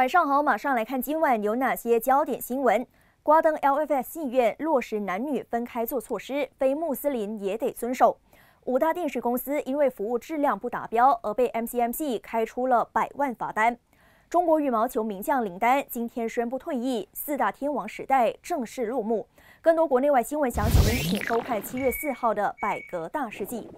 晚上好，马上来看今晚有哪些焦点新闻。瓜登 LFS 医院落实男女分开做措施，非穆斯林也得遵守。五大电视公司因为服务质量不达标而被 MCMC 开出了百万罚单。中国羽毛球名将林丹今天宣布退役，四大天王时代正式落幕。更多国内外新闻详情，请收看七月四号的《百格大事记》。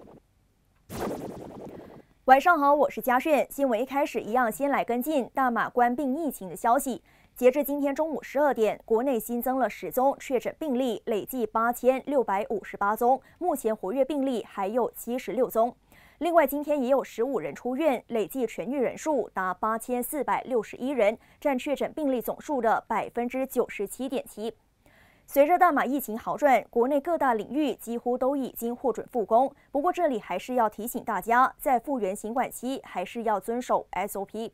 晚上好，我是嘉炫。新闻一开始，一样先来跟进大马冠病疫情的消息。截至今天中午十二点，国内新增了十宗确诊病例累计八千六百五十八宗，目前活跃病例还有七十六宗。另外，今天也有十五人出院，累计痊愈人数达八千四百六十一人，占确诊病例总数的百分之九十七点七。随着大马疫情好转，国内各大领域几乎都已经获准复工。不过，这里还是要提醒大家，在复原行管期，还是要遵守 SOP。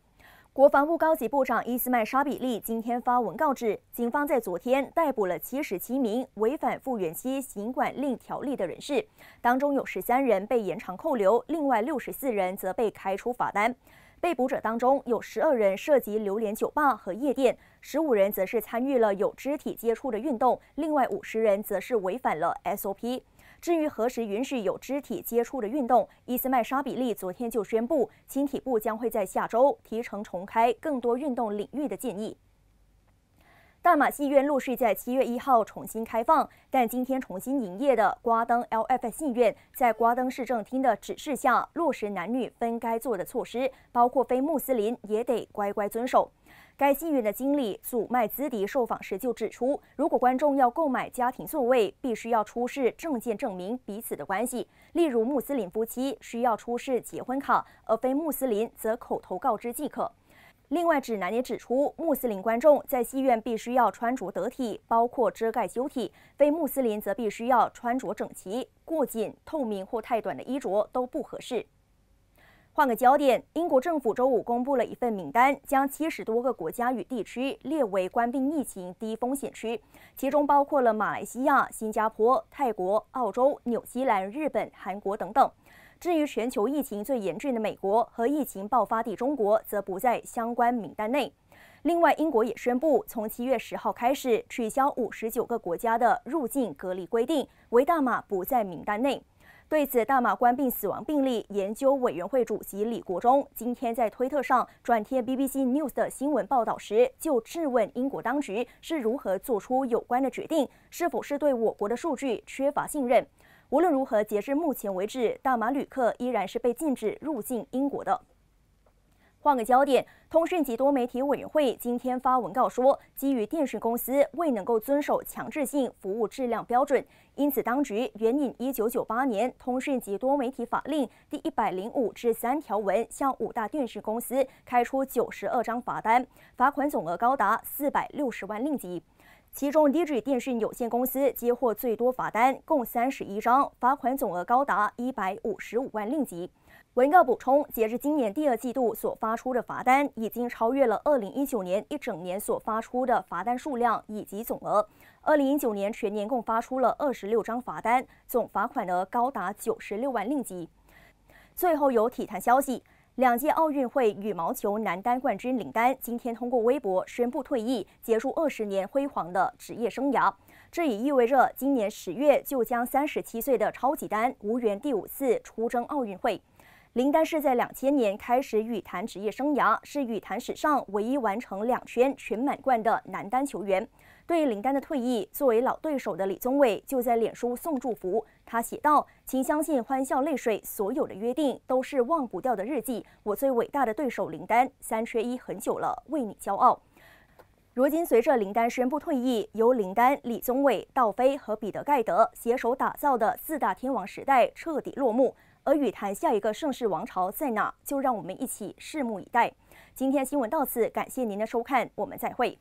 国防部高级部长伊斯曼·沙比利今天发文告知，警方在昨天逮捕了七十七名违反复原期行管令条例的人士，当中有十三人被延长扣留，另外六十四人则被开出罚单。被捕者当中有十二人涉及榴莲酒吧和夜店，十五人则是参与了有肢体接触的运动，另外五十人则是违反了 SOP。至于何时允许有肢体接触的运动，伊斯麦沙比利昨天就宣布，新体部将会在下周提成重开更多运动领域的建议。大马戏院陆续在七月一号重新开放，但今天重新营业的瓜登 LFS 戏院，在瓜登市政厅的指示下落实男女分该做的措施，包括非穆斯林也得乖乖遵守。该戏院的经理祖麦兹迪受访时就指出，如果观众要购买家庭座位，必须要出示证件证明彼此的关系，例如穆斯林夫妻需要出示结婚卡，而非穆斯林则口头告知即可。另外，指南也指出，穆斯林观众在戏院必须要穿着得体，包括遮盖羞体；非穆斯林则必须要穿着整齐，过紧、透明或太短的衣着都不合适。换个焦点，英国政府周五公布了一份名单，将七十多个国家与地区列为关闭疫情低风险区，其中包括了马来西亚、新加坡、泰国、澳洲、新西兰、日本、韩国等等。至于全球疫情最严峻的美国和疫情爆发地中国，则不在相关名单内。另外，英国也宣布从七月十号开始取消五十九个国家的入境隔离规定，维大马不在名单内。对此，大马官病死亡病例研究委员会主席李国忠今天在推特上转贴 BBC News 的新闻报道时，就质问英国当局是如何做出有关的决定，是否是对我国的数据缺乏信任。无论如何，截至目前为止，大马旅客依然是被禁止入境英国的。换个焦点，通讯及多媒体委员会今天发文告说，基于电视公司未能够遵守强制性服务质量标准，因此当局援引1998年通讯及多媒体法令第一百零五至三条文，向五大电视公司开出九十二张罚单，罚款总额高达460万令吉。其中 d i 电讯有限公司接获最多罚单，共三十一张，罚款总额高达155万令吉。文告补充：截至今年第二季度所发出的罚单，已经超越了二零一九年一整年所发出的罚单数量以及总额。二零一九年全年共发出了二十六张罚单，总罚款额高达九十六万令吉。最后，有体坛消息：两届奥运会羽毛球男单冠军林丹，今天通过微博宣布退役，结束二十年辉煌的职业生涯。这也意味着今年十月就将三十七岁的超级丹无缘第五次出征奥运会。林丹是在两千年开始羽坛职业生涯，是羽坛史上唯一完成两圈全满贯的男单球员。对林丹的退役，作为老对手的李宗伟就在脸书送祝福。他写道：“请相信欢笑泪水，所有的约定都是忘不掉的日记。我最伟大的对手林丹，三缺一很久了，为你骄傲。”如今，随着林丹宣布退役，由林丹、李宗伟、道飞和彼得盖德携手打造的四大天王时代彻底落幕。而羽坛下一个盛世王朝在哪？就让我们一起拭目以待。今天新闻到此，感谢您的收看，我们再会。